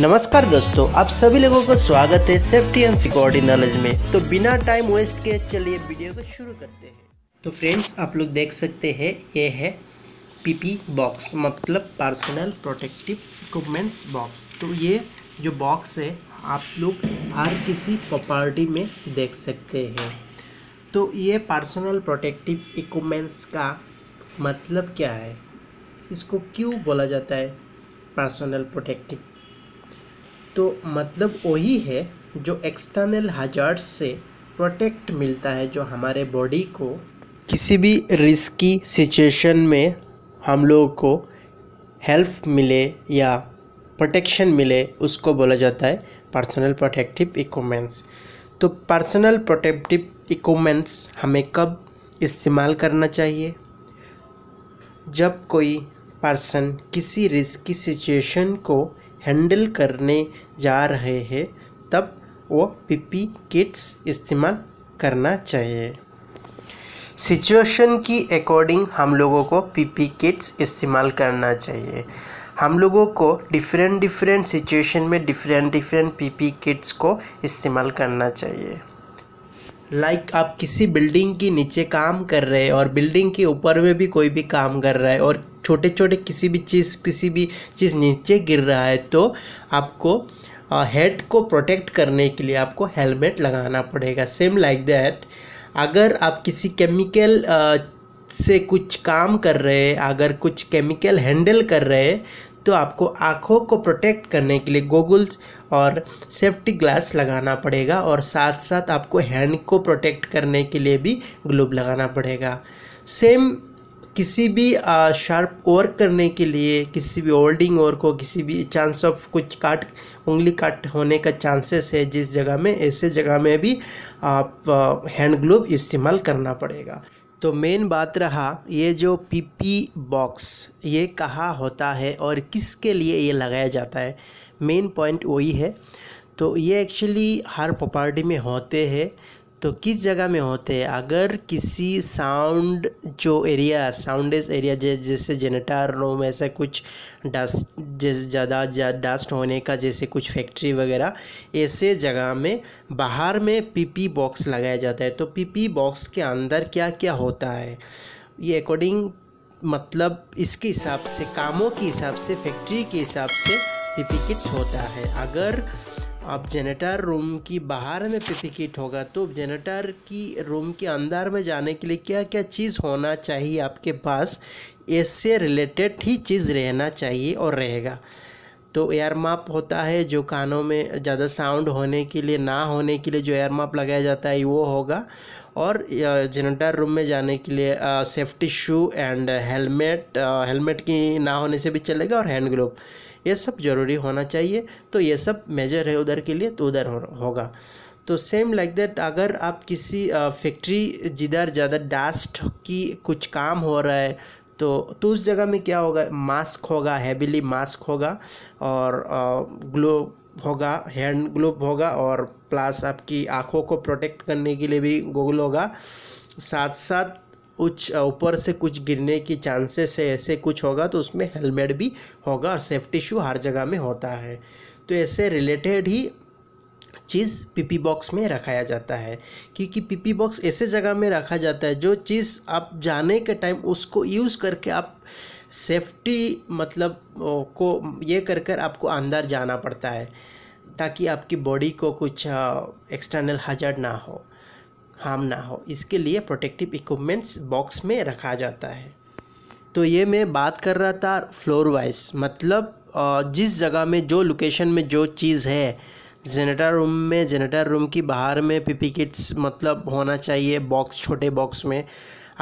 नमस्कार दोस्तों आप सभी लोगों को स्वागत है सेफ्टी एंड सिक्योरिटी नॉलेज में तो बिना टाइम वेस्ट के चलिए वीडियो को शुरू करते हैं तो फ्रेंड्स आप लोग देख सकते हैं ये है पीपी बॉक्स मतलब पर्सनल प्रोटेक्टिव इक्विपमेंट्स बॉक्स तो ये जो बॉक्स है आप लोग हर किसी प्रॉपर्टी में देख सकते हैं तो ये पर्सनल प्रोटेक्टिव इक्विपमेंट्स का मतलब क्या है इसको क्यों बोला जाता है पर्सनल प्रोटेक्टिव तो मतलब वही है जो एक्सटर्नल हजार से प्रोटेक्ट मिलता है जो हमारे बॉडी को किसी भी रिस्की सिचुएशन में हम लोगों को हेल्प मिले या प्रोटेक्शन मिले उसको बोला जाता है पर्सनल प्रोटेक्टिव इक्वमेंट्स तो पर्सनल प्रोटेक्टिव इक्वमेंट्स हमें कब इस्तेमाल करना चाहिए जब कोई पर्सन किसी रिस्की सिचुएशन को हैंडल करने जा रहे हैं तब वो पी पी किट्स इस्तेमाल करना चाहिए सिचुएशन की अकॉर्डिंग हम लोगों को पी पी किट्स इस्तेमाल करना चाहिए हम लोगों को डिफरेंट डिफरेंट सिचुएशन में different different P P kits को इस्तेमाल करना चाहिए लाइक like आप किसी बिल्डिंग के नीचे काम कर रहे हैं और बिल्डिंग के ऊपर में भी कोई भी काम कर रहा है और छोटे छोटे किसी भी चीज़ किसी भी चीज़ नीचे गिर रहा है तो आपको हेड को प्रोटेक्ट करने के लिए आपको हेलमेट लगाना पड़ेगा सेम लाइक दैट अगर आप किसी केमिकल से कुछ काम कर रहे हैं अगर कुछ केमिकल हैंडल कर रहे हैं तो आपको आँखों को प्रोटेक्ट करने के लिए गोगल्स और सेफ्टी ग्लास लगाना पड़ेगा और साथ साथ आपको हैंड को प्रोटेक्ट करने के लिए भी ग्लोब लगाना पड़ेगा सेम किसी भी शार्प वर्क करने के लिए किसी भी होल्डिंग वर्क को किसी भी चांस ऑफ कुछ काट उंगली काट होने का चांसेस है जिस जगह में ऐसे जगह में भी आप हैंड ग्लोव इस्तेमाल करना पड़ेगा तो मेन बात रहा ये जो पीपी बॉक्स ये कहाँ होता है और किसके लिए ये लगाया जाता है मेन पॉइंट वही है तो ये एक्चुअली हर प्रॉपर्टी में होते हैं तो किस जगह में होते हैं अगर किसी साउंड जो एरिया साउंडेस एरिया जै, जैसे जेनेटर रूम ऐसा कुछ डस्ट जैसे ज़्यादा डस्ट होने का जैसे कुछ फैक्ट्री वगैरह ऐसे जगह में बाहर में पीपी बॉक्स लगाया जाता है तो पीपी बॉक्स के अंदर क्या क्या होता है ये अकॉर्डिंग मतलब इसके हिसाब से कामों के हिसाब से फैक्ट्री के हिसाब से पीपी किट्स होता है अगर आप जेनेटर रूम की बाहर में पिपिकिट होगा तो जेनेटर की रूम के अंदर में जाने के लिए क्या क्या चीज़ होना चाहिए आपके पास इससे रिलेटेड ही चीज़ रहना चाहिए और रहेगा तो एयर माप होता है जो कानों में ज़्यादा साउंड होने के लिए ना होने के लिए जो एयर माप लगाया जाता है वो होगा और जनरेटर रूम में जाने के लिए safety shoe and helmet helmet की ना होने से भी चलेगा और हैंड ग्लोव ये सब ज़रूरी होना चाहिए तो ये सब मेजर है उधर के लिए तो उधर हो, होगा तो सेम लाइक दैट अगर आप किसी फैक्ट्री जिधर ज़्यादा डास्ट की कुछ काम हो रहा है तो तो उस जगह में क्या होगा मास्क होगा हैवीली मास्क होगा और ग्लोब होगा हैंड ग्लोव होगा और प्लस आपकी आँखों को प्रोटेक्ट करने के लिए भी गोगल होगा साथ साथ कुछ ऊपर से कुछ गिरने की चांसेस है ऐसे कुछ होगा तो उसमें हेलमेट भी होगा और सेफ्टी शू हर जगह में होता है तो ऐसे रिलेटेड ही चीज़ पीपी बॉक्स में रखाया जाता है क्योंकि पीपी बॉक्स ऐसे जगह में रखा जाता है जो चीज़ आप जाने के टाइम उसको यूज़ करके आप सेफ्टी मतलब को ये कर कर आपको अंदर जाना पड़ता है ताकि आपकी बॉडी को कुछ एक्सटर्नल हजर्ड ना हो हार्म ना हो इसके लिए प्रोटेक्टिव इक्विपमेंट्स बॉक्स में रखा जाता है तो ये मैं बात कर रहा था फ्लोर वाइज मतलब जिस जगह में जो लोकेशन में जो चीज़ है जेनेटर रूम में जेनेटर रूम की बाहर में पीपी किट्स मतलब होना चाहिए बॉक्स छोटे बॉक्स में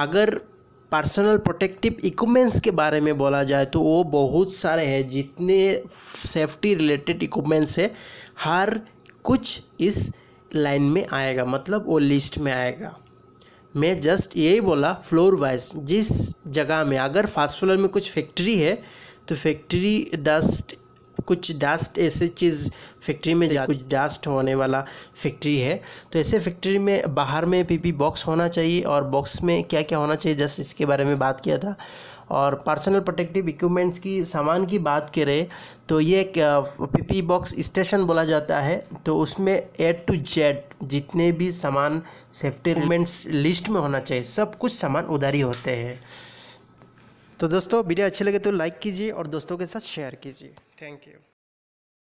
अगर पर्सनल प्रोटेक्टिव इक्विपमेंट्स के बारे में बोला जाए तो वो बहुत सारे हैं जितने सेफ्टी रिलेटेड इक्विपमेंट्स है हर कुछ इस लाइन में आएगा मतलब वो लिस्ट में आएगा मैं जस्ट यही बोला फ्लोर वाइज जिस जगह में अगर फर्स्ट फ्लोर में कुछ फैक्ट्री है तो फैक्ट्री डस्ट कुछ डस्ट ऐसे चीज़ फैक्ट्री में जा कुछ डस्ट होने वाला फैक्ट्री है तो ऐसे फैक्ट्री में बाहर में पीपी बॉक्स होना चाहिए और बॉक्स में क्या क्या होना चाहिए जस्ट इसके बारे में बात किया था और पर्सनल प्रोटेक्टिव इक्विपमेंट्स की सामान की बात करें तो ये एक पीपी बॉक्स स्टेशन बोला जाता है तो उसमें ए टू जेड जितने भी सामान सेफ्टी इक्विपमेंट्स लिस्ट में होना चाहिए सब कुछ सामान उधारी होते हैं तो दोस्तों वीडियो अच्छे लगे तो लाइक कीजिए और दोस्तों के साथ शेयर कीजिए थैंक यू